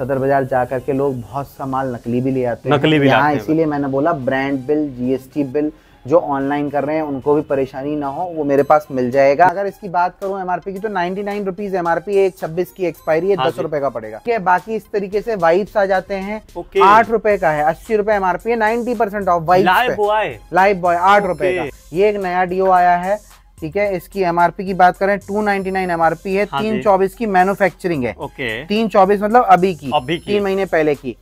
सदर बाजार जा करके लोग बहुत सा माल नकली भी ले आते हैं नकली भी हाँ इसीलिए मैंने बोला ब्रांड बिल जीएसटी बिल जो ऑनलाइन कर रहे हैं उनको भी परेशानी ना हो वो मेरे पास मिल जाएगा अगर इसकी बात करूं एमआरपी की तो नाइनटी नाइन रुपीज एमआरपी एक छब्बीस की एक्सपायरी है हाँ दस रुपए का पड़ेगा है बाकी इस तरीके से वाइप्स आ जाते हैं आठ रुपए का है अस्सी रुपए एमआरपी है ninety percent off wipe Lifebuoy आठ रुपए का ये एक नया डीओ आया है ठीक है इसकी एम की बात करें 299 नाइनटी है हाँ तीन चौबीस की मैन्युफैक्चरिंग है ओके तीन चौबीस मतलब अभी की अभी तीन महीने पहले की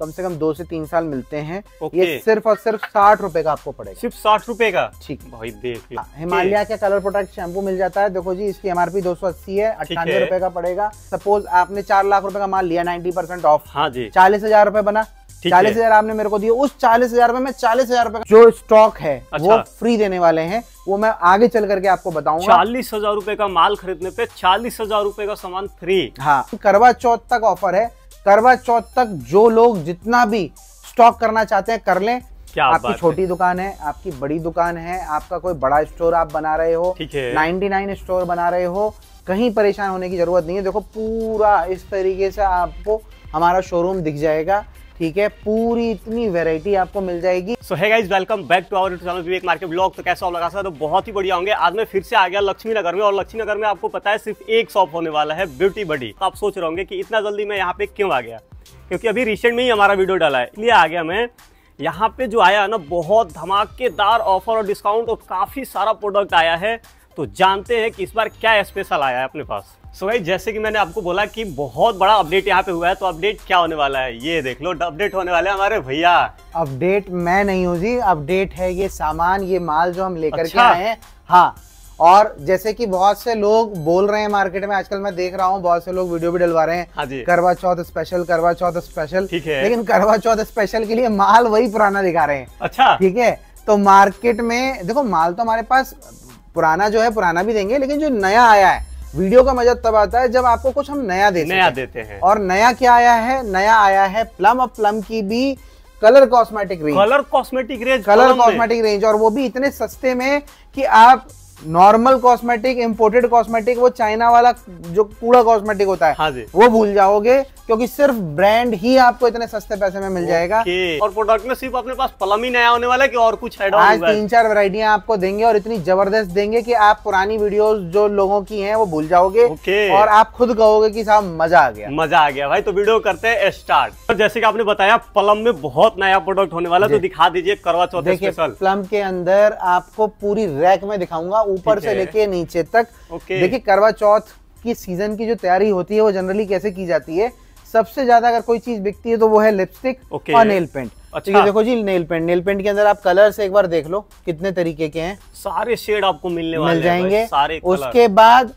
कम से कम दो से तीन साल मिलते हैं ये सिर्फ और सिर्फ साठ रुपए का आपको पड़ेगा सिर्फ साठ रुपए का ठीक भाई देख हाँ, हिमालय का कलर प्रोडक्ट शैम्पू मिल जाता है देखो जी इसकी एमआरपी अस्सी है अट्ठानवे रुपए का पड़ेगा सपोज आपने चार लाख रुपए का माल लिया परसेंट ऑफ हाँ जी चालीस हजार रुपए बना चालीस हजार आपने मेरे को दिया उस चालीस हजार में चालीस हजार रुपए जो स्टॉक है अच्छा। वो फ्री देने वाले हैं वो मैं आगे चल करके आपको बताऊंगा चालीस हजार रूपए का माल खरीदने पे चालीस हजार रूपए का सामान फ्री हाँ करवा चौथ तक ऑफर है करवा चौथ तक जो लोग जितना भी स्टॉक करना चाहते हैं कर लें क्या आपकी छोटी है? दुकान है आपकी बड़ी दुकान है आपका कोई बड़ा स्टोर आप बना रहे हो नाइनटी नाइन स्टोर बना रहे हो कहीं परेशान होने की जरूरत नहीं है देखो पूरा इस तरीके से आपको हमारा शोरूम दिख जाएगा ठीक है पूरी इतनी वेरायटी आपको मिल जाएगी सो है welcome back to our channel Vivek market blog तो कैसा लगा सर तो बहुत ही बढ़िया होंगे आज मैं फिर से आ गया लक्ष्मी नगर में और लक्ष्मी नगर में आपको पता है सिर्फ एक शॉप होने वाला है ब्यूटी बडी तो आप सोच रहे होंगे कि इतना जल्दी मैं यहाँ पे क्यों आ गया क्योंकि अभी रिसेंट में ही हमारा वीडियो डाला है इसलिए आ गया मैं यहाँ पे जो आया ना बहुत धमाकेदार ऑफर और डिस्काउंट और काफ़ी सारा प्रोडक्ट आया है तो जानते हैं कि इस बार क्या स्पेशल आया है अपने पास सो so भाई जैसे कि मैंने आपको बोला कि बहुत बड़ा अपडेट यहाँ पे हुआ है तो अपडेट क्या होने वाला है ये देख लो अपडेट होने वाला है हमारे भैया अपडेट मैं नहीं हूँ जी अपडेट है ये सामान ये माल जो हम लेकर अच्छा? के आए हैं हाँ और जैसे कि बहुत से लोग बोल रहे हैं मार्केट में आजकल मैं देख रहा हूँ बहुत से लोग वीडियो भी डलवा रहे हैं हाँ करवा चौथ स्पेशल करवा चौथ स्पेशल ठीक है लेकिन करवा चौथ स्पेशल के लिए माल वही पुराना दिखा रहे हैं अच्छा ठीक है तो मार्केट में देखो माल तो हमारे पास पुराना जो है पुराना भी देंगे लेकिन जो नया आया है वीडियो का मजा तब आता है जब आपको कुछ हम नया देते नया देते हैं और नया क्या आया है नया आया है प्लम और प्लम की भी colour cosmetic range colour cosmetic range colour cosmetic range और वो भी इतने सस्ते में कि आप नॉर्मल कॉस्मेटिक इम्पोर्टेड कॉस्मेटिक वो चाइना वाला जो कूड़ा कॉस्मेटिक होता है हाँ जी वो भूल जाओगे क्योंकि सिर्फ ब्रांड ही आपको इतने सस्ते पैसे में मिल जाएगा और प्रोडक्ट में सिर्फ अपने पास पलम ही नया होने वाला है कि और कुछ है आज तीन चार वेराइटियां आपको देंगे और इतनी जबरदस्त देंगे कि आप पुरानी वीडियो जो लोगों की है वो भूल जाओगे और आप खुद कहोगे की साहब मजा आ गया मजा आ गया भाई तो वीडियो करते हैं स्टार्ट तो जैसे की आपने बताया पलम में बहुत नया प्रोडक्ट होने वाला तो दिखा दीजिए करवा चौथे प्लम के अंदर आपको पूरी रैक में दिखाऊंगा ऊपर से लेके नीचे तक देखिए करवा चौथ की सीजन की जो तैयारी होती है वो जनरली कैसे की जाती है सबसे ज्यादा अगर कोई चीज बिकती है तो वो है लिपस्टिक और नेल पेंट तो अच्छा देखो जी नेल पेंट नेल पेंट के अंदर आप कलर्स एक बार देख लो कितने तरीके के हैं सारे शेड आपको मिलने मिल वाले मिल जाएंगे सारे उसके बाद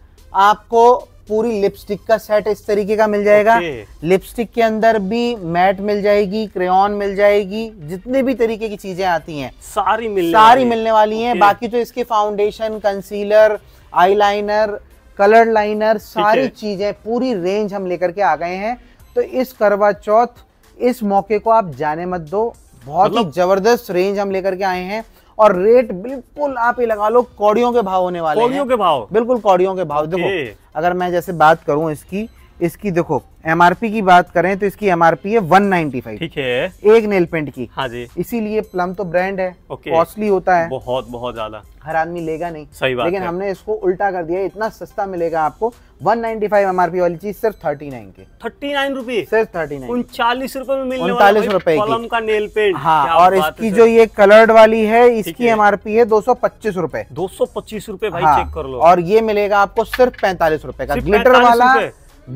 आपको पूरी लिपस्टिक का सेट इस तरीके का मिल जाएगा okay. लिपस्टिक के अंदर भी मैट मिल जाएगी क्रेन मिल जाएगी जितने भी तरीके की चीजें आती हैं सारी मिलने सारी मिलने वाली हैं बाकी तो इसके foundation concealer eyeliner colour liner सारी चीजें पूरी रेंज हम लेकर के आ गए हैं तो इस करवा चौथ इस मौके को आप जाने मत दो बहुत ही मतलब जबरदस्त रेंज हम लेकर के आए हैं और रेट बिल्कुल आप ये लगा लो कौड़ियों के भाव होने वाले कौड़ियों के भाव बिल्कुल कौड़ियों के भाव देखो अगर मैं जैसे बात करूँ इसकी इसकी देखो एम की बात करें तो इसकी एम है 195 ठीक है एक नेल पेंट की हाँ जी इसीलिए प्लम तो ब्रांड है कॉस्टली होता है बहुत बहुत ज्यादा हर आदमी लेगा नहीं सही बात लेकिन है। हमने इसको उल्टा कर दिया इतना सस्ता मिलेगा आपको 195 नाइनटी वाली चीज सिर्फ 39 के 39 रुपए सिर्फ 39 उनचालीस रूपए में मिलने उनतालीस रूपए कॉलम का नेल पेंट हाँ और इसकी जो ये कलर्ड वाली है इसकी एम आर पी है दो सौ पच्चीस रूपए दो सौ पच्चीस रूपए हाँ, और ये मिलेगा आपको सिर्फ पैंतालीस रूपए का ग्लिटर वाला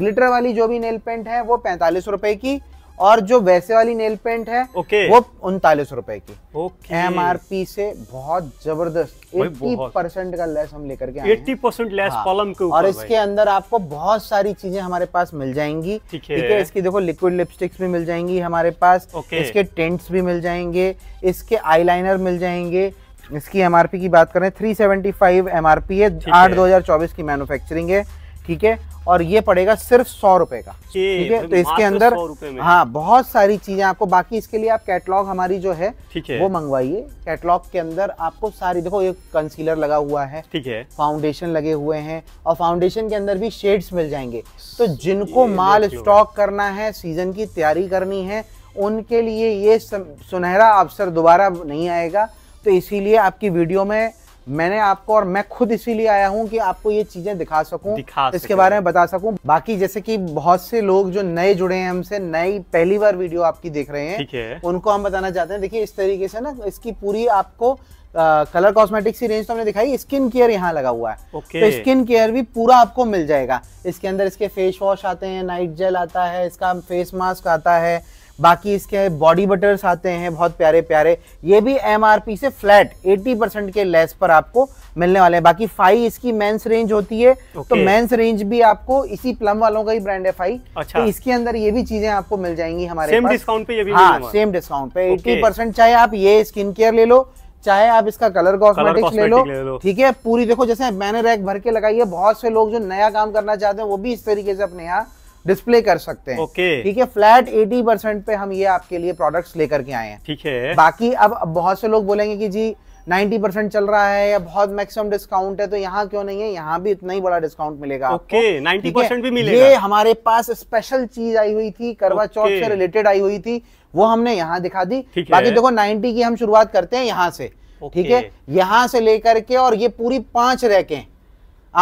ग्लिटर वाली जो भी नेल पेंट है वो पैंतालीस रूपए की और जो वैसे वाली नेल पेंट है ओके वो उनतालीस रुपए की एम आर पी से बहुत जबरदस्त एट्टी परसेंट का लेस हम लेकर के एट्टी परसेंट लेस कॉलम हाँ। के और इसके अंदर आपको बहुत सारी चीजें हमारे पास मिल जाएंगी ठीक है इसकी देखो लिक्विड लिपस्टिक्स भी मिल जाएंगी हमारे पास इसके टेंट्स भी मिल जाएंगे इसके आई मिल जाएंगे इसकी एम की बात करें थ्री आर पी है आठ दो हजार चौबीस की मैनुफेक्चरिंग है ठीक है और ये पड़ेगा सिर्फ सौ रुपए का ठीक है मतलब तो इसके अंदर हाँ बहुत सारी चीजें आपको बाकी इसके लिए आप कैटलॉग हमारी जो है, है। वो मंगवाइए कैटलॉग के अंदर आपको सारी देखो एक कंसीलर लगा हुआ है ठीक है फाउंडेशन लगे हुए हैं और फाउंडेशन के अंदर भी शेड्स मिल जाएंगे तो जिनको माल स्टॉक करना है सीजन की तैयारी करनी है उनके लिए ये सुनहरा अवसर दोबारा नहीं आएगा तो इसीलिए आपकी वीडियो में मैंने आपको और मैं खुद इसीलिए आया हूँ कि आपको ये चीजें दिखा सकूं दिखा इसके बारे में बता सकूं बाकी जैसे कि बहुत से लोग जो नए जुड़े हैं हमसे नई पहली बार वीडियो आपकी देख रहे हैं है। उनको हम बताना चाहते हैं देखिए इस तरीके से ना इसकी पूरी आपको आ, कलर कॉस्मेटिक्स की रेंज तो हमने दिखाई स्किन केयर यहाँ लगा हुआ है okay. तो स्किन केयर भी पूरा आपको मिल जाएगा इसके अंदर इसके फेस वॉश आते हैं नाइट जेल आता है इसका फेस मास्क आता है बाकी इसके बॉडी बटर्स आते हैं बहुत प्यारे प्यारे ये भी एम से फ्लैट 80 परसेंट के लेस पर आपको मिलने वाले हैं बाकी फाई इसकी मेंस रेंज होती है तो okay. तो मेंस रेंज भी आपको इसी प्लम वालों का ही ब्रांड है फाई अच्छा। तो इसके अंदर ये भी चीजें आपको मिल जाएंगी हमारे सेम डिस्काउंट पे ये भी हाँ सेम डिस्काउंट पे एट्टी परसेंट चाहे आप ये स्किन केयर ले लो चाहे आप इसका कलर कॉस्मेटिक्स ले लो ठीक है पूरी देखो जैसे मैंने रैक भर के लगाई है बहुत से लोग जो नया काम करना चाहते हैं वो भी इस तरीके से अपने यहाँ डिस्प्ले कर सकते हैं ओके ठीक है फ्लैट 80 परसेंट पे हम ये आपके लिए प्रोडक्ट्स लेकर के आए हैं ठीक है बाकी अब बहुत से लोग बोलेंगे कि जी 90 परसेंट चल रहा है या बहुत मैक्सिमम डिस्काउंट है तो यहाँ क्यों नहीं है यहाँ भी इतना ही बड़ा डिस्काउंट मिलेगा ओके okay, परसेंट भी मिलेगा ये हमारे पास स्पेशल चीज आई हुई थी करवा okay. चौथ से रिलेटेड आई हुई थी वो हमने यहाँ दिखा दी बाकी देखो नाइन्टी की हम शुरुआत करते हैं यहाँ से ठीक है यहाँ से लेकर के और ये पूरी पांच हैं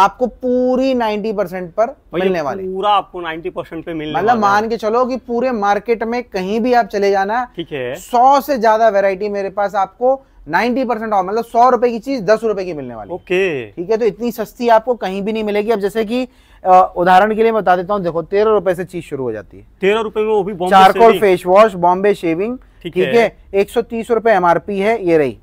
आपको पूरी 90 परसेंट पर मिलने वाली पूरा आपको 90 परसेंट पे मिलने मतलब मान के चलो कि पूरे मार्केट में कहीं भी आप चले जाना ठीक है सौ से ज्यादा वेरायटी मेरे पास आपको 90 परसेंट ऑफ मतलब सौ रुपए की चीज दस रुपए की मिलने वाली ओके ठीक है तो इतनी सस्ती आपको कहीं भी नहीं मिलेगी अब जैसे कि उदाहरण के लिए बता देता हूँ देखो तेरह रुपए से चीज शुरू हो जाती है तेरह रुपए में वो भी charcoal face wash Bombay shaving ठीक है एक सौ तीस रुपए एमआरपी है ये रही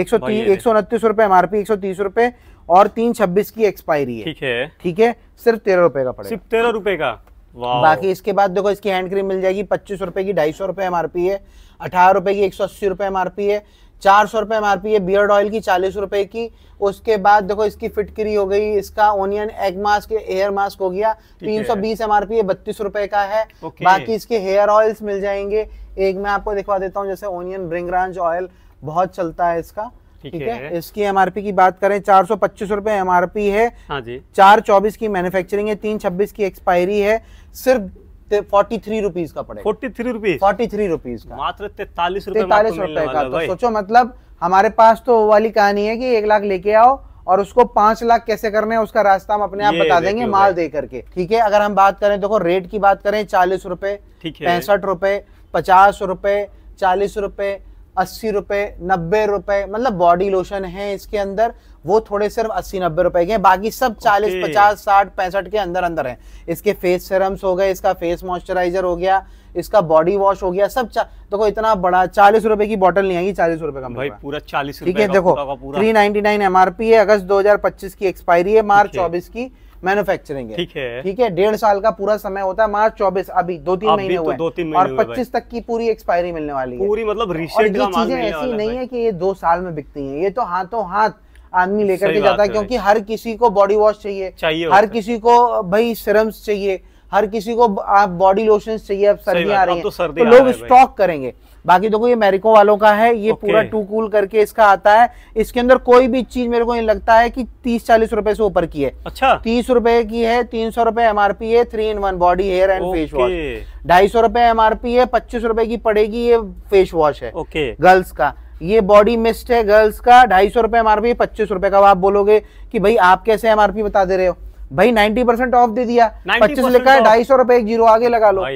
एक सौ एक सौ उनतीस रुपए एमआरपी एक सौ तीस रुपए और तीन छब्बीस की एक्सपायरी है ठीक है ठीक है सिर्फ तेरह रुपए का पड़ेगा सिर्फ तेरह रुपए का बाकी इसके बाद देखो इसकी हैंड क्रीम मिल जाएगी पच्चीस रुपए की ढाई सौ रुपए एमआरपी है अठारह रुपए की एक सौ अस्सी रुपए एमआरपी है चार सौ रुपए एमआरपी है बियर्ड ऑयल की चालीस रुपए की उसके बाद देखो इसकी फिटकरी हो गई इसका onion egg mask hair mask हो गया तीन सौ बीस एमआरपी है बत्तीस रुपए का है बाकी इसके हेयर ऑयल्स मिल जाएंगे एक मैं आपको दिखवा देता हूँ जैसे ओनियन ब्रिंगरांज ऑयल बहुत चलता है इसका ठीक है इसकी एमआरपी की बात करें चार सौ पच्चीस रूपए एम है हाँ जी चार चौबीस की मैन्युफैक्चरिंग है तीन छब्बीस की एक्सपायरी है सिर्फ फोर्टी थ्री रुपीज का पड़ेगा forty three rupees forty three rupees का मात्र तैतालीस तैतालीस रुपए का तो सोचो मतलब हमारे पास तो वाली कहानी है कि एक लाख लेके आओ और उसको पांच लाख कैसे करने है उसका रास्ता हम अपने आप बता देंगे माल दे करके ठीक है अगर हम बात करें देखो रेट की बात करें चालीस रुपए पैंसठ रुपए पचास रुपए चालीस रुपए अस्सी रुपए नब्बे रुपए मतलब बॉडी लोशन है इसके अंदर वो थोड़े सिर्फ अस्सी नब्बे रुपए के हैं बाकी सब चालीस पचास साठ पैंसठ के अंदर अंदर है इसके फेस सिरम्स हो गए इसका फेस मॉइस्चराइजर हो गया इसका बॉडी वॉश हो गया सब देखो तो इतना बड़ा चालीस रुपए की बोतल नहीं आएगी चालीस रुपए का भाई पूरा चालीस ठीक है देखो थ्री नाइनटी नाइन एमआरपी है अगस्त दो हजार पच्चीस की एक्सपायरी है मार्च चौबीस की मैन्युफैक्चरिंग है ठीक है ठीक है डेढ़ साल का पूरा समय होता है मार्च चौबीस अभी दो तीन तो महीने हुए दो और पच्चीस तक की पूरी एक्सपायरी मिलने वाली है पूरी मतलब चीजें ऐसी नहीं है की ये दो साल में बिकती है ये तो हाथों हाथ आदमी लेकर के जाता है क्योंकि हर किसी को बॉडी वॉश चाहिए चाहिए हर किसी को भाई सिरम्स चाहिए हर किसी को आप बॉडी लोशन चाहिए अब सर्दियां आ रही तो तो है तो, तो लोग स्टॉक करेंगे बाकी देखो ये मेरिको वालों का है ये okay. पूरा टू कूल करके इसका आता है इसके अंदर कोई भी चीज मेरे को ये लगता है कि तीस चालीस रुपए से ऊपर की है अच्छा तीस रुपए की है तीन सौ रुपए एमआरपी है three in one body hair and face wash ढाई सौ रुपए एमआरपी है पच्चीस रुपए की पड़ेगी ये फेस वॉश है ओके okay. गर्ल्स का ये बॉडी मिस्ट है गर्ल्स का ढाई सौ रुपए एमआरपी पच्चीस रुपए का आप बोलोगे की भाई आप कैसे एमआरपी बता दे रहे हो भाई नाइनटी परसेंट ऑफ दे दिया पच्चीस लिखा है ढाई सौ रुपए एक जीरो आगे लगा लो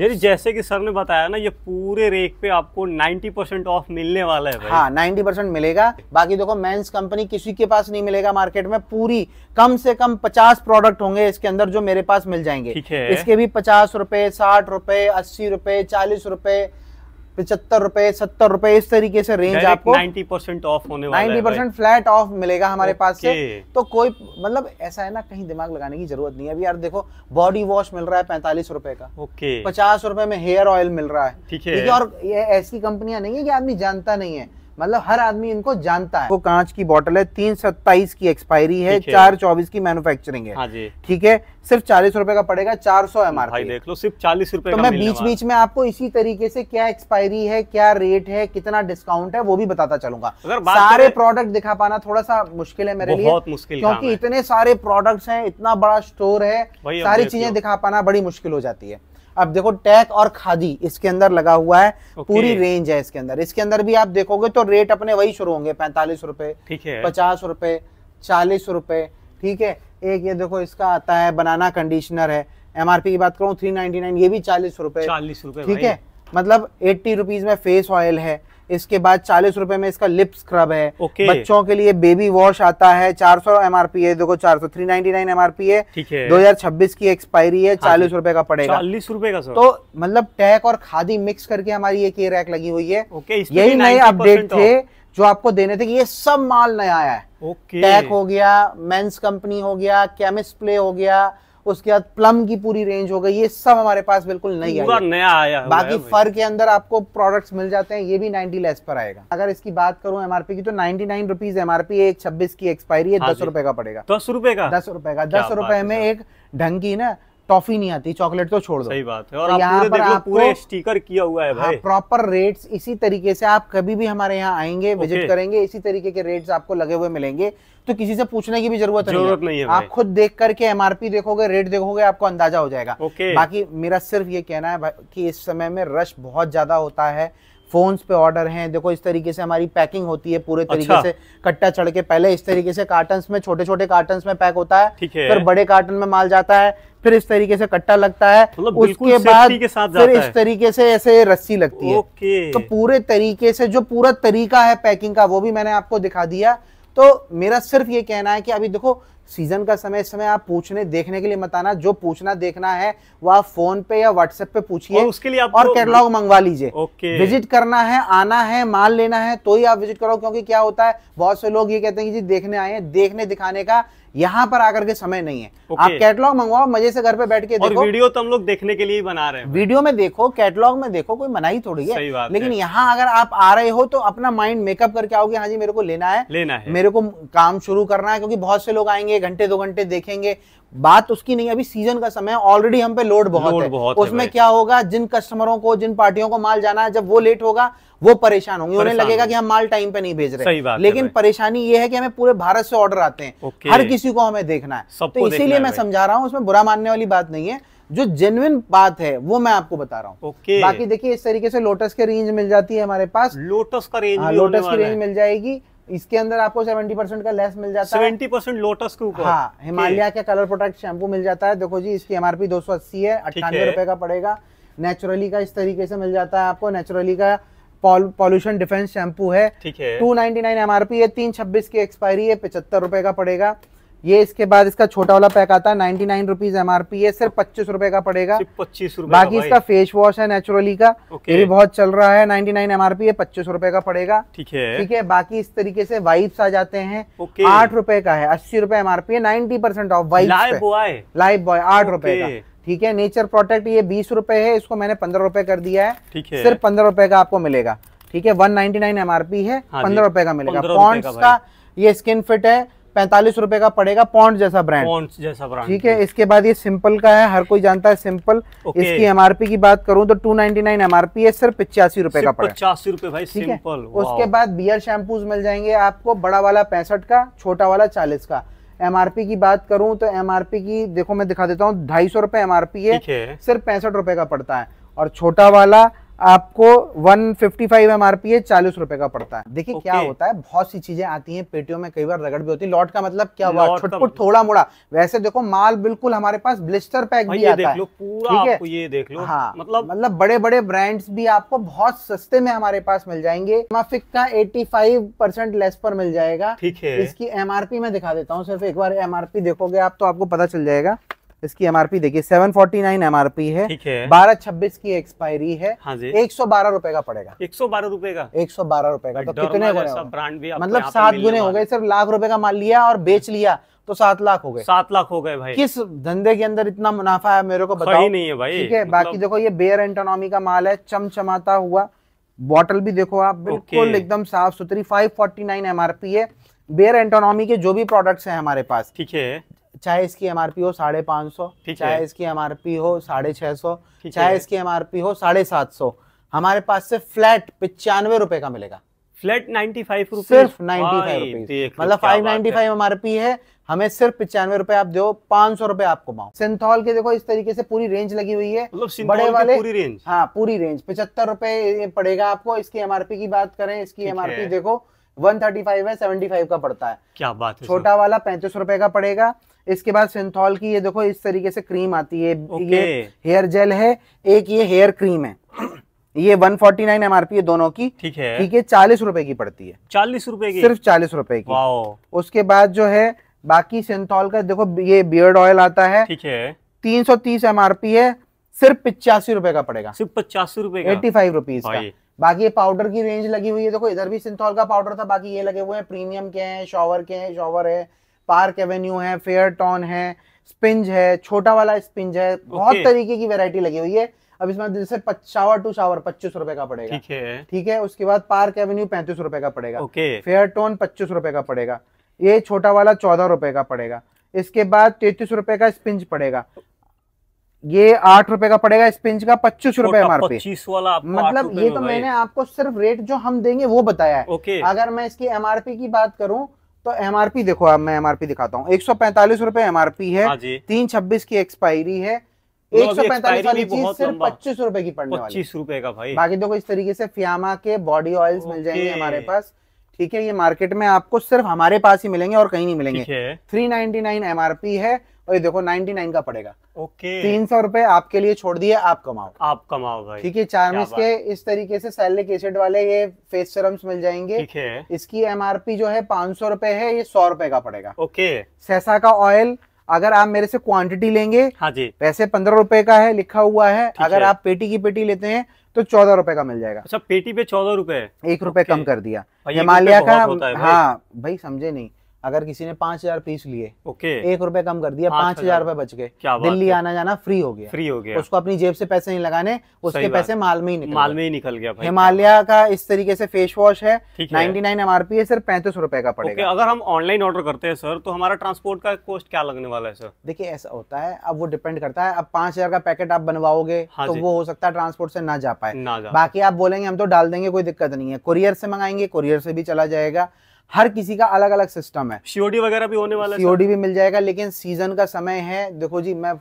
यदि जैसे कि सर ने बताया ना ये पूरे रेक पे आपको 90 परसेंट ऑफ मिलने वाला है भाई हाँ 90 परसेंट मिलेगा बाकी देखो मेंस कंपनी किसी के पास नहीं मिलेगा मार्केट में पूरी कम से कम 50 प्रोडक्ट होंगे इसके अंदर जो मेरे पास मिल जाएंगे ठीक है इसके भी पचास रुपए साठ रुपए अस्सी रुपए चालीस रुपए पिछहत्तर रुपए सत्तर रुपए इस तरीके से रेंज आपको 90 परसेंट ऑफ होने वाला 90 परसेंट फ्लैट ऑफ मिलेगा हमारे okay. पास से तो कोई मतलब ऐसा है ना कहीं दिमाग लगाने की जरूरत नहीं है अभी यार देखो बॉडी वॉश मिल रहा है पैंतालीस रुपए का ओके okay. पचास रुपए में हेयर ऑयल मिल रहा है ठीक है और ये ऐसी कंपनियां नहीं है कि आदमी जानता नहीं है मतलब हर आदमी इनको जानता है वो कांच की बॉटल है तीन सत्ताईस की एक्सपायरी है चार चौबीस की मैन्युफैक्चरिंग है हाँ ठीक है सिर्फ चालीस रुपए का पड़ेगा चार सौ एम आर देख लो सिर्फ चालीस रुपए तो मैं बीच बीच में आपको इसी तरीके से क्या एक्सपायरी है क्या रेट है कितना डिस्काउंट है वो भी बताता चलूंगा सारे प्रोडक्ट दिखा पाना थोड़ा सा मुश्किल है मेरे लिए बहुत मुश्किल क्योंकि इतने सारे प्रोडक्ट्स हैं इतना बड़ा स्टोर है सारी चीजें दिखा पाना बड़ी मुश्किल हो जाती है अब देखो टैक और खादी इसके अंदर लगा हुआ है okay. पूरी रेंज है इसके अंदर इसके अंदर भी आप देखोगे तो रेट अपने वही शुरू होंगे पैंतालीस रुपए पचास रुपए चालीस रुपए ठीक है एक ये देखो इसका आता है बनाना कंडीशनर है एमआरपी की बात करूँ थ्री नाइनटी नाइन ये भी चालीस रुपए चालीस रुपए ठीक है मतलब एट्टी रुपीज में फेस ऑयल है इसके बाद चालीस रुपए में इसका लिप स्क्रब है okay. बच्चों के लिए बेबी वॉश आता है चार सौ एम आर पी है देखो चार सौ three ninety nine M R P है दो हजार छब्बीस की एक्सपायरी है हाँ चालीस रुपए का पड़ेगा चालीस रुपए का सर। तो मतलब टैक और खादी मिक्स करके हमारी ये के रैक लगी हुई है okay, यही नए अपडेट थे जो आपको देने थे कि ये सब माल नया आया है टैक हो गया मेन्स कंपनी हो गया केमिस्ट प्ले हो गया उसके बाद प्लम की पूरी रेंज हो गई ये सब हमारे पास बिल्कुल नहीं आया नया आया बाकी फर के अंदर आपको प्रोडक्ट्स मिल जाते हैं ये भी 90 लेस पर आएगा अगर इसकी बात करूं एमआरपी की तो 99 नाइन रुपीज एमआरपी एक छब्बीस की एक्सपायरी है हाँ दस रुपए का पड़ेगा दस रुपए का दस रुपए का दस रुपए में एक ढंग की ना टॉफी नहीं आती चॉकलेट तो छोड़ दो सही बात है और तो आप यहाँ पर आप पूरे स्टिकर किया हुआ है भाई प्रॉपर हाँ, रेट्स इसी तरीके से आप कभी भी हमारे यहाँ आएंगे विजिट करेंगे इसी तरीके के रेट्स आपको लगे हुए मिलेंगे तो किसी से पूछने की भी जरूरत नहीं, नहीं है आप खुद देख करके एमआरपी देखोगे रेट देखोगे आपको अंदाजा हो जाएगा बाकी मेरा सिर्फ ये कहना है कि इस समय में रश बहुत ज्यादा होता है फोन्स पे ऑर्डर हैं देखो इस तरीके से हमारी पैकिंग होती है पूरे तरीके अच्छा। से कट्टा चढ़ के पहले इस तरीके से कार्टन में छोटे छोटे कार्टन में पैक होता है फिर बड़े कार्टन में माल जाता है फिर इस तरीके से कट्टा लगता है मतलब उसके बाद के साथ फिर इस तरीके से ऐसे रस्सी लगती है तो पूरे तरीके से जो पूरा तरीका है पैकिंग का वो भी मैंने आपको दिखा दिया तो मेरा सिर्फ ये कहना है कि अभी देखो सीज़न का समय इस समय आप पूछने देखने के लिए मत आना जो पूछना देखना है वो आप फोन पे या व्हाट्सएप पे पूछिए और उसके लिए आप और कैटलॉग मंगवा लीजिए ओके विजिट करना है आना है माल लेना है तो ही आप विजिट करो क्योंकि क्या होता है बहुत से लोग ये कहते हैं कि जी देखने आए हैं देखने दिखाने का यहाँ पर आकर के समय नहीं है okay. आप कैटलॉग मंगवाओ मजे से घर पे बैठ के और देखो वीडियो तो हम लोग देखने के लिए बना रहे हैं वीडियो में देखो कैटलॉग में देखो कोई मनाही थोड़ी है सही बात लेकिन यहाँ अगर आप आ रहे हो तो अपना माइंड मेकअप करके आओगे हाँ जी मेरे को लेना है लेना है मेरे को काम शुरू करना है क्योंकि बहुत से लोग आएंगे घंटे दो घंटे देखेंगे बात उसकी नहीं अभी सीजन का समय ऑलरेडी हम पे लोड बहुत लोड है बहुत उसमें है क्या होगा जिन कस्टमरों को जिन पार्टियों को माल जाना है जब वो लेट होगा वो परेशान होंगे उन्हें लगेगा कि हम माल टाइम पे नहीं भेज रहे लेकिन परेशानी ये है कि हमें पूरे भारत से ऑर्डर आते हैं हर किसी को हमें देखना है तो इसीलिए मैं समझा रहा हूँ उसमें बुरा मानने वाली बात नहीं है जो जेन्युन बात है वो मैं आपको बता रहा हूँ okay. बाकी देखिए इस तरीके से लोटस के रेंज मिल जाती है हमारे पास लोटस का रेंज हाँ, लोटस की रेंज मिल जाएगी इसके अंदर आपको 70 परसेंट का लेस मिल जाता 70 है 70 परसेंट लोटस के ऊपर हाँ हिमालय का कलर प्रोटेक्ट शैम्पू मिल जाता है देखो जी इसकी एमआरपी 280 है अट्ठानवे रुपए का पड़ेगा नेचुरली का इस तरीके से मिल जाता है आपको नेचुरली का पॉल्यूशन डिफेंस शैम्पू है ठीक है टू नाइनटी नाइन एमआरपी है तीन छब्बीस की एक्सपायरी है पचहत्तर रुपए का पड़ेगा ये इसके बाद इसका छोटा वाला पैक आता है नाइनटी नाइन रुपीज एमआरपी है सिर्फ पच्चीस रुपए का पड़ेगा पच्चीस रुपए बाकी इसका फेस वॉश है नेचुरली का ये भी बहुत चल रहा है नाइनटी नाइन एमआरपी है पच्चीस रुपए का पड़ेगा ठीक है ठीक है बाकी इस तरीके से वाइप्स आ जाते हैं आठ रुपए का है अस्सी रुपए एमआरपी है ninety percent off wipe Lifebuoy आठ रुपए का ठीक है नेचर प्रोटेक्ट ये बीस रुपए है इसको मैंने पंद्रह रुपए कर दिया है ठीक है सिर्फ पंद्रह रुपए का आपको मिलेगा ठीक है वन नाइनटी नाइन एमआरपी है हाँ पंद्रह रुपए का मिलेगा पॉन्ट्स का ये स्किन फिट है पैंतालीस रुपए का पड़ेगा पॉन्ट जैसा ब्रांड पॉन्ट जैसा ब्रांड ठीक है इसके बाद ये सिंपल का है हर कोई जानता है सिंपल okay. इसकी एमआरपी की बात करूं तो टू नाइनटी नाइन एमआरपी है सिर्फ पिचासी रुपए का पड़ेगा पचासी रुपए भाई सिंपल उसके बाद बियर शैम्पूज मिल जाएंगे आपको बड़ा वाला पैंसठ का छोटा वाला चालीस का एमआरपी की बात करूं तो एमआरपी की देखो मैं दिखा देता हूँ ढाई सौ रुपए एमआरपी है सिर्फ पैंसठ रुपए का पड़ता है और छोटा वाला आपको 155 एमआरपी है चालीस रुपए का पड़ता है देखिए okay. क्या होता है बहुत सी चीजें आती हैं पेटियों में कई बार रगड़ भी होती है लॉट का मतलब क्या हुआ छुटपुट मतलब। थोड़ा मोड़ा वैसे देखो माल बिल्कुल हमारे पास ब्लिस्टर पैक भी आता है ठीक है ये देख लो हाँ मतलब मतलब बड़े बड़े ब्रांड्स भी आपको बहुत सस्ते में हमारे पास मिल जाएंगे माफिक का एटी लेस पर मिल जाएगा ठीक है इसकी एमआरपी मैं दिखा देता हूँ सिर्फ एक बार एमआरपी देखोगे आप तो आपको पता चल जाएगा इसकी एमआरपी देखिए 749 एमआरपी है ठीक है बारह छब्बीस की एक्सपायरी है हाँ एक सौ बारह रूपए का पड़ेगा एक सौ बारह रूपए का एक सौ बारह रूपए का तो कितने हो ब्रांड भी मतलब सात गुने हो गए सिर्फ लाख रुपए का माल लिया और बेच लिया तो सात लाख हो गए सात लाख हो गए भाई किस धंधे के अंदर इतना मुनाफा है मेरे को बताओ नहीं है भाई ठीक है बाकी मतलब- देखो ये बेयर एंटोनॉमी का माल है चमचमाता हुआ बॉटल भी देखो आप बिल्कुल एकदम साफ सुथरी 549 एमआरपी है बेयर एंटोनॉमी के जो भी प्रोडक्ट्स हैं हमारे पास ठीक है चाहे इसकी एम हो साढ़े पाँच सौ चाहे इसकी एम हो साढ़े छः सौ चाहे इसकी एम हो साढ़े सात सौ हमारे पास से फ्लैट पिचानवे रुपए का मिलेगा फ्लैट नाइन्टी फाइव सिर्फ नाइन्टी फाइव रुपीज मतलब फाइव नाइन्टी फाइव एम है हमें सिर्फ पिचानवे रुपए आप दो पांच सौ रुपए आपको पाओ सिंथॉल के देखो इस तरीके से पूरी रेंज लगी हुई है मतलब बड़े वाले पूरी रेंज हाँ पूरी रेंज पिछहत्तर रुपए पड़ेगा आपको इसकी एमआरपी की बात करें इसकी एमआरपी देखो 135 है 75 का पड़ता है क्या बात है छोटा वाला पैंतीस रुपए का पड़ेगा इसके बाद सिंथॉल की ये देखो इस तरीके से क्रीम आती है okay. ये हेयर जेल है एक ये हेयर क्रीम है ये 149 एमआरपी है दोनों की ठीक है ठीक है चालीस रुपए की पड़ती है चालीस रुपए की सिर्फ चालीस रुपए की उसके बाद जो है बाकी सिंथॉल का देखो ये बियर्ड ऑयल आता है ठीक है तीन सौ तीस एमआरपी है सिर्फ पिचासी रुपए का पड़ेगा सिर्फ पचासी रुपए एटी फाइव रुपीज का बाकी ये पाउडर की रेंज लगी हुई है देखो इधर भी सिंथॉल का पाउडर था बाकी ये लगे हुए हैं प्रीमियम के हैं शॉवर के हैं शॉवर है पार्क एवेन्यू है फेयर टॉन है स्पिंज है छोटा वाला स्पिंज है बहुत तरीके की वेरायटी लगी हुई है अब इसमें जैसे शावर टू शावर पच्चीस रुपए का पड़ेगा ठीक है ठीक है उसके बाद पार्क एवेन्यू पैंतीस रुपए का पड़ेगा ओके फेयर टोन पच्चीस रुपए का पड़ेगा ये छोटा वाला चौदह रुपए का पड़ेगा इसके बाद तैतीस रुपए का स्पिंज पड़ेगा ये आठ रुपए का पड़ेगा इस पिंच का पच्चीस रुपए हमारे मतलब ये तो मैंने आपको सिर्फ रेट जो हम देंगे वो बताया है ओके अगर मैं इसकी एमआरपी की बात करूं तो एमआरपी देखो आप मैं एमआरपी दिखाता हूँ एक सौ पैंतालीस रुपए एमआरपी है हाँ तीन छब्बीस की एक्सपायरी है एक सौ पैंतालीस सिर्फ पच्चीस रुपए की पड़ने वाली पच्चीस रुपए का भाई बाकी देखो इस तरीके से फियामा के बॉडी ऑयल्स मिल जाएंगे हमारे पास ठीक है ये मार्केट में आपको सिर्फ हमारे पास ही मिलेंगे और कहीं नहीं मिलेंगे थ्री नाइनटी नाइन एमआरपी है और ये देखो 99 का पड़ेगा ओके तीन सौ रुपए आपके लिए छोड़ दिए आप कमाओ आप कमाओ भाई ठीक है चार्मिस के इस तरीके से सैलिक एसिड वाले ये फेस सिरम्स मिल जाएंगे ठीक है इसकी एमआरपी जो है पांच सौ रुपए है ये सौ रुपए का पड़ेगा ओके सेसा का ऑयल अगर आप मेरे से क्वांटिटी लेंगे हाँ जी वैसे पंद्रह रुपए का है लिखा हुआ है अगर आप पेटी की पेटी लेते हैं तो चौदह रुपए का मिल जाएगा अच्छा पेटी पे चौदह रुपए एक रुपए कम कर दिया हिमालय का हाँ भाई समझे नहीं अगर किसी ने पांच हजार पीस लिए ओके एक रुपए कम कर दिया पांच हजार रुपए बच गए दिल्ली आना जाना फ्री हो गया फ्री हो गया उसको अपनी जेब से पैसे नहीं लगाने उसके पैसे माल में ही निकल माल में ही निकल गया हिमालय का इस तरीके से फेस वॉश है ninety nine M R P है सर पैंतीस रुपए का पड़ेगा अगर हम ऑनलाइन ऑर्डर करते हैं सर तो हमारा ट्रांसपोर्ट का कॉस्ट क्या लगने वाला है सर देखिये ऐसा होता है अब वो डिपेंड करता है अब पांच हजार का पैकेट आप बनवाओगे हाँ तो वो हो सकता है ट्रांसपोर्ट से ना जा पाए बाकी आप बोलेंगे हम तो डाल देंगे कोई दिक्कत नहीं है कुरियर से मंगाएंगे कुरियर से भी चला जाएगा हर किसी का अलग अलग सिस्टम है सीओडी वगैरह भी होने वाला सीओडी भी मिल जाएगा लेकिन सीजन का समय है देखो जी मैं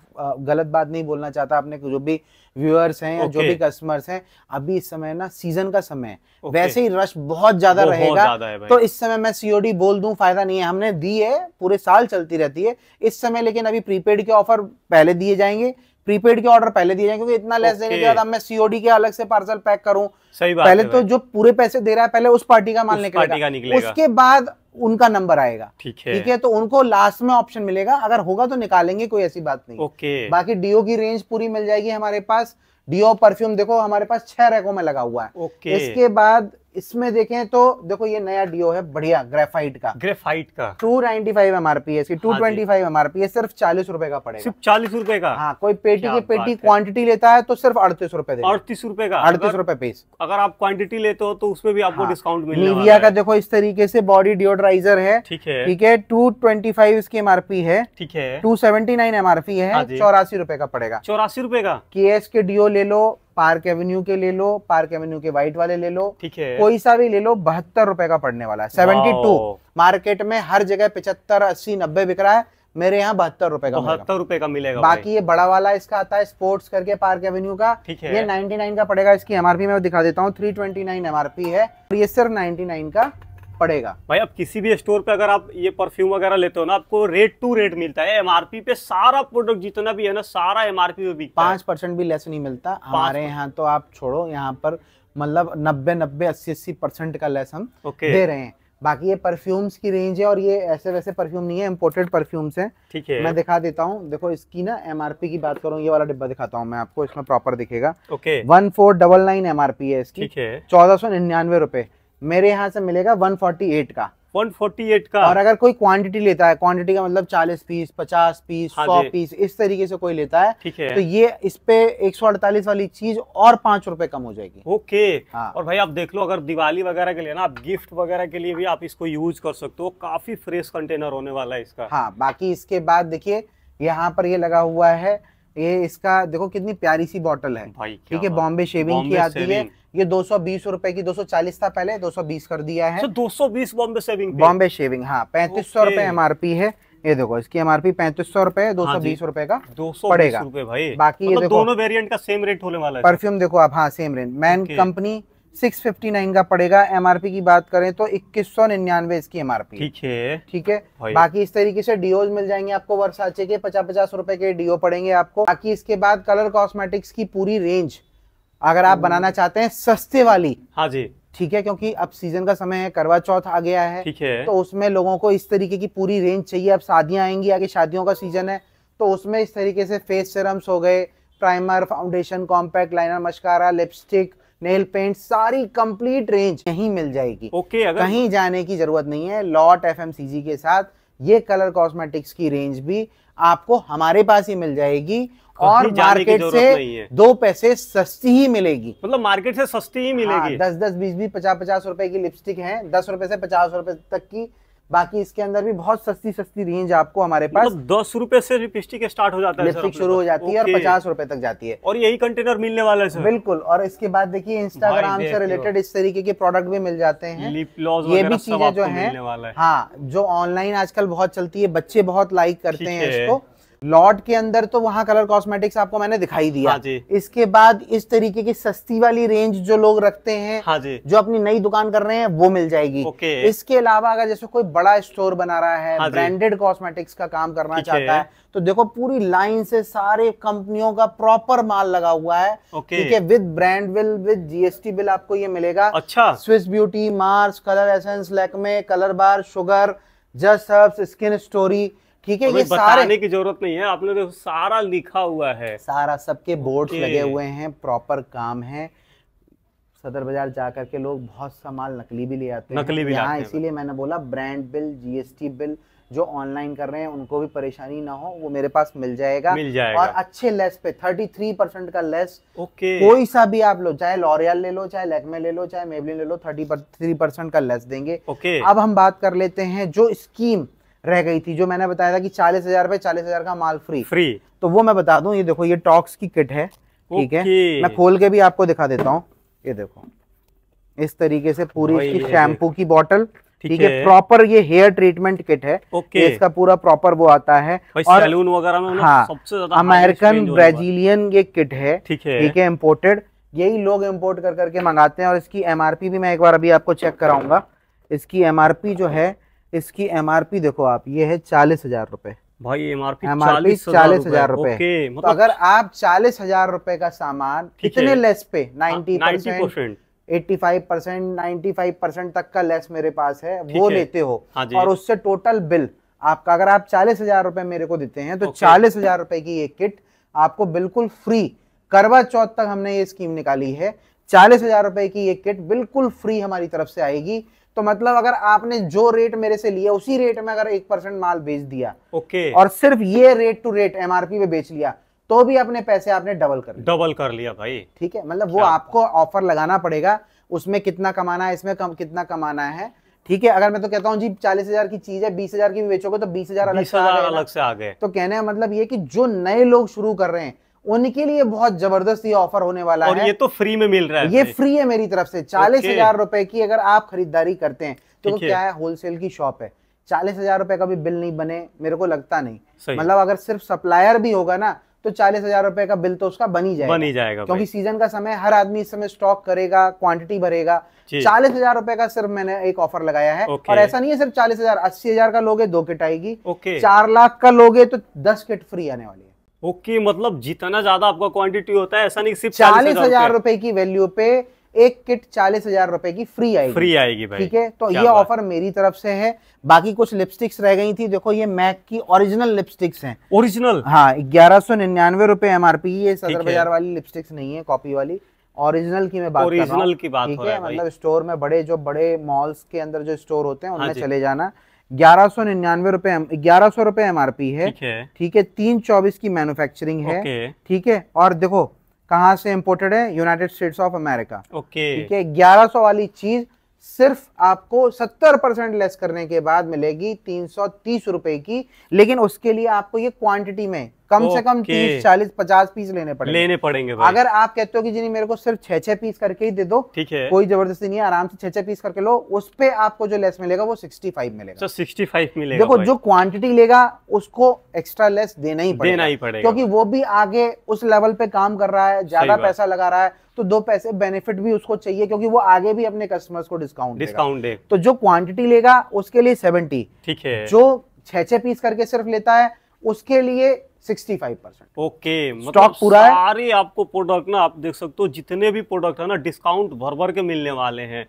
गलत बात नहीं बोलना चाहता अपने जो भी व्यूअर्स हैं या okay. जो भी कस्टमर्स हैं अभी इस समय ना सीजन का समय है okay. वैसे ही रश बहुत ज्यादा रहेगा तो इस समय मैं सीओडी बोल दूं फायदा नहीं है हमने दी है पूरे साल चलती रहती है इस समय लेकिन अभी प्रीपेड के ऑफर पहले दिए जाएंगे प्रीपेड के ऑर्डर पहले दिए जाए क्योंकि इतना लेस देने के बाद अब मैं सीओडी के अलग से पार्सल पैक करूं सही बात पहले तो जो पूरे पैसे दे रहा है पहले उस पार्टी का माल निकलेगा।, निकलेगा उसके बाद उनका नंबर आएगा ठीक है ठीक है तो उनको लास्ट में ऑप्शन मिलेगा अगर होगा तो निकालेंगे कोई ऐसी बात नहीं ओके बाकी डीओ की रेंज पूरी मिल जाएगी हमारे पास डीओ परफ्यूम देखो हमारे पास छह रैकों में लगा हुआ है ओके इसके बाद इसमें देखें तो देखो ये नया डीओ है बढ़िया ग्रेफाइट का ग्रेफाइट का 295 नाइनटी फाइव एमआरपी है इसकी टू ट्वेंटी फाइव सिर्फ चालीस रुपए का पड़ेगा सिर्फ चालीस रुपए का हाँ कोई पेटी की पेटी क्वांटिटी लेता है तो सिर्फ अड़तीस रुपए अड़तीस रुपए का अड़तीस रुपए पीस अगर आप क्वांटिटी लेते हो तो उसमें भी आपको डिस्काउंट मिलेगा निविया का देखो इस तरीके से बॉडी डिओड्राइजर है ठीक है ठीक है टू ट्वेंटी फाइव इसकी एमआरपी है ठीक है टू सेवेंटी नाइन एमआरपी है हाँ चौरासी रुपए का पड़ेगा चौरासी रुपए का के एस के डीओ ले लो पार्क एवेन्यू के ले लो पार्क एवेन्यू के व्हाइट वाले ले लो ठीक है कोई सा भी ले लो बहत्तर रुपए का पड़ने वाला है सेवेंटी टू मार्केट में हर जगह पिछहत्तर अस्सी नब्बे बिक रहा है मेरे यहाँ बहत्तर रुपए का बहत्तर रुपए का मिलेगा बाकी ये बड़ा वाला इसका आता है स्पोर्ट्स करके पार्क एवेन्यू का ठीक है ये नाइनटी का पड़ेगा इसकी एमआरपी मैं दिखा देता हूँ थ्री एमआरपी है ये सिर्फ नाइनटी का पड़ेगा भाई अब किसी भी स्टोर पे अगर आप ये परफ्यूम वगैरह लेते हो ना आपको रेट टू रेट मिलता है एमआरपी पे सारा प्रोडक्ट जितना भी है ना सारा एमआरपी पे बिकता पांच परसेंट भी लेस नहीं मिलता हमारे यहाँ तो आप छोड़ो यहाँ पर मतलब नब्बे नब्बे अस्सी अस्सी परसेंट का लेस हम okay. दे रहे हैं बाकी ये परफ्यूम्स की रेंज है और ये ऐसे वैसे परफ्यूम नहीं है इम्पोर्टेड परफ्यूम्स हैं ठीक है मैं दिखा देता हूँ देखो इसकी ना एमआरपी की बात करूँ ये वाला डिब्बा दिखाता हूँ मैं आपको इसमें प्रॉपर दिखेगा okay one four double nine M है इसकी चौदह सौ निन्यानवे रुपए मेरे यहाँ से मिलेगा 148 का 148 का और अगर कोई क्वांटिटी लेता है क्वांटिटी का मतलब 40 पीस 50 पीस हाँ पीस इस तरीके से कोई लेता है ठीक है तो ये इस पे एक वाली चीज और पांच रूपए कम हो जाएगी ओके हाँ। और भाई आप देख लो अगर दिवाली वगैरह के लिए ना आप गिफ्ट वगैरह के लिए भी आप इसको यूज कर सकते हो काफी फ्रेश कंटेनर होने वाला है इसका हाँ बाकी इसके बाद देखिये यहाँ पर ये लगा हुआ है ये इसका देखो कितनी प्यारी सी बॉटल है ठीक है बॉम्बे शेविंग की आती है ये दो सौ बीस रुपए की दो सौ चालीस था पहले दो सौ बीस कर दिया है दो सौ बीस बॉम्बे सेविंग बॉम्बे शेविंग हाँ पैंतीस सौ रुपए एम है ये देखो इसकी एम आर पी पैंतीस सौ रुपए दो सौ हाँ बीस रुपए का दो सौ पड़ेगा भाई बाकी ये मतलब दोनों वेरियंट का सेम रेट होने वाला है परफ्यूम देखो आप हाँ same rate man company six fifty nine का पड़ेगा एमआरपी की बात करें तो इक्कीस सौ निन्यानवे इसकी एमआरपी ठीक है ठीक है बाकी इस तरीके से डीओज मिल जाएंगे आपको वर्षाचे के पचास पचास रुपए के डीओ पड़ेंगे आपको बाकी इसके बाद कलर कॉस्मेटिक्स की पूरी रेंज अगर आप हम्म। बनाना चाहते हैं सस्ते वाली हाँ जी ठीक है क्योंकि अब सीजन का समय है करवा चौथ आ गया है ठीक है तो उसमें लोगों को इस तरीके की पूरी रेंज चाहिए अब शादियां आएंगी आगे शादियों का सीजन है तो उसमें इस तरीके से फेस सिरम्स हो गए primer foundation compact liner mascara lipstick nail paint सारी कंप्लीट रेंज यहीं मिल जाएगी ओके अगर कहीं जाने की जरूरत नहीं है लॉट एफ के साथ ये कलर कॉस्मेटिक्स की रेंज भी आपको हमारे पास ही मिल जाएगी और मार्केट से दो पैसे सस्ती ही मिलेगी मतलब मार्केट से सस्ती ही मिलेगी हाँ, दस दस बीस बीस पचास पचास रुपए की लिपस्टिक है दस रुपए से पचास रुपए तक की बाकी इसके अंदर भी बहुत सस्ती सस्ती रेंज आपको हमारे मतलब पास दस रूपए से लिपस्टिक स्टार्ट हो जाता है लिपस्टिक शुरू हो जाती है और पचास रुपए तक जाती है और यही कंटेनर मिलने वाला है बिल्कुल और इसके बाद देखिए इंस्टाग्राम से रिलेटेड इस तरीके के प्रोडक्ट भी मिल जाते हैं ये भी चीजें जो है हाँ जो ऑनलाइन आजकल बहुत चलती है बच्चे बहुत लाइक करते हैं इसको लॉट के अंदर तो वहां कलर कॉस्मेटिक्स आपको मैंने दिखाई दिया हाँ जी। इसके बाद इस तरीके की सस्ती वाली रेंज जो लोग रखते हैं हाँ जी। जो अपनी नई दुकान कर रहे हैं वो मिल जाएगी ओके। इसके अलावा अगर जैसे कोई बड़ा स्टोर बना रहा है हाँ ब्रांडेड कॉस्मेटिक्स का काम करना चाहता है तो देखो पूरी लाइन से सारे कंपनियों का प्रॉपर माल लगा हुआ है ठीक है with brand bill with GST bill आपको ये मिलेगा अच्छा Swiss Beauty Mars colour Essence Lakme Colorbar Sugar Just Herbs Skin Story ठीक है ये सारे बताने की जरूरत नहीं है आपने देखो तो सारा लिखा हुआ है सारा सबके बोर्ड लगे हुए हैं प्रॉपर काम है सदर बाजार जाकर के लोग बहुत सा माल नकली भी ले आते नकली हैं इसीलिए मैंने बोला ब्रांड बिल जीएसटी बिल जो ऑनलाइन कर रहे हैं उनको भी परेशानी ना हो वो मेरे पास मिल जाएगा मिल जाएगा और अच्छे लेस पे थर्टी थ्री परसेंट का लेस ओके कोई सा भी आप लो चाहे लॉरियल ले लो चाहे लेकमे ले लो चाहे मेबलिन ले लो थ्री परसेंट का लेस देंगे ओके अब हम बात कर लेते हैं जो स्कीम रह गई थी जो मैंने बताया था कि चालीस हजार रुपए चालीस हजार का माल फ्री फ्री तो वो मैं बता दूं ये देखो ये टॉक्स की किट है ठीक है मैं खोल के भी आपको दिखा देता हूँ ये देखो इस तरीके से पूरी इसकी शैम्पू की बॉटल ठीक है प्रॉपर ये हेयर ट्रीटमेंट किट है ओके इसका पूरा प्रॉपर वो आता है और सैलून वगैरह में हाँ सबसे ज्यादा अमेरिकन ब्राजीलियन ये किट है ठीक है ठीक है इम्पोर्टेड यही लोग इम्पोर्ट कर करके मंगाते हैं और इसकी एमआरपी भी मैं एक बार अभी आपको चेक कराऊंगा इसकी एमआरपी जो है इसकी एम देखो आप ये है चालीस हजार रुपए भाई आर पी चालीस हजार रुपए मतलब तो अगर आप चालीस हजार रुपए का सामान कितने लेस पे हाँ, ninety percent eighty five percent ninety five percent तक का लेस मेरे पास है वो लेते हो हाँ और उससे टोटल बिल आपका अगर आप चालीस हजार रुपए मेरे को देते हैं तो चालीस हजार रुपए की ये किट आपको बिल्कुल फ्री करवा चौथ तक हमने ये स्कीम निकाली है चालीस हजार रुपए की ये किट बिल्कुल फ्री हमारी तरफ से आएगी तो मतलब अगर आपने जो रेट मेरे से लिया उसी रेट में अगर एक परसेंट माल बेच दिया ओके और सिर्फ ये रेट टू रेट एमआरपी पे बेच लिया तो भी अपने पैसे आपने डबल कर डबल कर लिया भाई ठीक है मतलब वो आपको ऑफर लगाना पड़ेगा उसमें कितना कमाना है इसमें कम कितना कमाना है ठीक है अगर मैं तो कहता हूँ जी चालीस हजार की चीज है बीस हजार की भी बेचोगे तो बीस हजार अलग, अलग से आ गए तो कहने का मतलब ये कि जो नए लोग शुरू कर रहे हैं उनके लिए बहुत जबरदस्त ये ऑफर होने वाला और है ये तो फ्री में मिल रहा है ये फ्री है मेरी तरफ से चालीस हजार रुपए की अगर आप खरीदारी करते हैं तो क्या है होलसेल की शॉप है चालीस हजार रुपए का भी बिल नहीं बने मेरे को लगता नहीं मतलब अगर सिर्फ सप्लायर भी होगा ना तो चालीस हजार रुपए का बिल तो उसका बन ही जाएगा बन ही जाएगा क्योंकि सीजन का समय हर आदमी इस समय स्टॉक करेगा क्वांटिटी भरेगा चालीस हजार रुपए का सिर्फ मैंने एक ऑफर लगाया है और ऐसा नहीं है सिर्फ चालीस हजार अस्सी हजार का लोगे दो किट आएगी चार लाख का लोगे तो दस किट फ्री आने वाली है ओके okay, मतलब जितना ज्यादा आपका क्वांटिटी होता है ऐसा नहीं सिर्फ चालीस हजार रुपए की वैल्यू पे एक किट चालीस हजार रुपए की फ्री आएगी फ्री आएगी भाई ठीक है तो ये ऑफर मेरी तरफ से है बाकी कुछ लिपस्टिक्स रह गई थी देखो ये मैक की ओरिजिनल लिपस्टिक्स हैं ओरिजिनल हाँ ग्यारह सौ निन्यानवे रुपए एम पी ये सदर बाजार वाली लिपस्टिक्स नहीं है कॉपी वाली ओरिजिनल की मैं बात ओरिजिनल की बात ठीक है मतलब स्टोर में बड़े जो बड़े मॉल्स के अंदर जो स्टोर होते हैं हाँ उनमें चले जाना ग्यारह सौ निन्यानवे रुपए ग्यारह सौ रुपए एमआरपी है ठीक है तीन चौबीस की मैन्युफैक्चरिंग है ठीक है और देखो कहा से इम्पोर्टेड है United States of America okay ठीक है ग्यारह सौ वाली चीज सिर्फ आपको 70 परसेंट लेस करने के बाद मिलेगी तीन सौ तीस रुपए की लेकिन उसके लिए आपको ये क्वांटिटी में कम से कम तीस चालीस पचास पीस लेने पड़ेंगे लेने पड़ेंगे भाई। अगर आप कहते हो कि जी मेरे को सिर्फ छह छह पीस करके ही दे दो ठीक है कोई जबरदस्ती नहीं है आराम से छह छह पीस करके लो उस पे आपको जो लेस मिलेगा वो सिक्सटी फाइव मिलेगा सिक्सटी फाइव मिलेगा देखो जो क्वांटिटी लेगा उसको एक्स्ट्रा लेस देना ही देना ही पड़ेगा क्योंकि वो भी आगे उस लेवल पे काम कर रहा है ज्यादा पैसा लगा रहा है तो दो पैसे बेनिफिट भी उसको चाहिए क्योंकि वो आगे भी अपने कस्टमर्स को डिस्काउंट डिस्काउंट दे तो जो क्वांटिटी लेगा उसके लिए सेवेंटी ठीक है जो छह छह पीस करके सिर्फ लेता है उसके लिए 65 परसेंट ओके स्टॉक मतलब पूरा सारे आपको प्रोडक्ट ना आप देख सकते हो जितने भी प्रोडक्ट है ना डिस्काउंट भर भर के मिलने वाले हैं